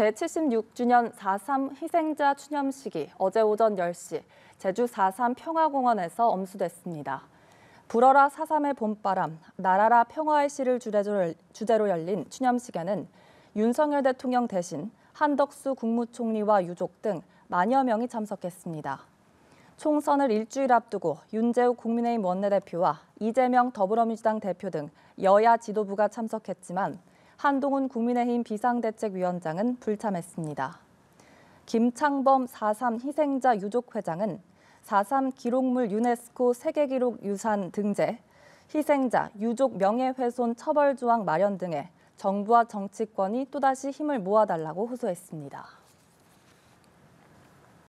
제76주년 4.3 희생자 추념식이 어제 오전 10시 제주 4.3 평화공원에서 엄수됐습니다. 불어라 4.3의 봄바람, 나라라 평화의 시를 주제로 열린 추념식에는 윤석열 대통령 대신 한덕수 국무총리와 유족 등 만여 명이 참석했습니다. 총선을 일주일 앞두고 윤재욱 국민의힘 원내대표와 이재명 더불어민주당 대표 등 여야 지도부가 참석했지만 한동훈 국민의힘 비상대책위원장은 불참했습니다. 김창범 4.3 희생자 유족회장은 4.3 기록물 유네스코 세계기록 유산 등재, 희생자, 유족 명예훼손 처벌 조항 마련 등에 정부와 정치권이 또다시 힘을 모아달라고 호소했습니다.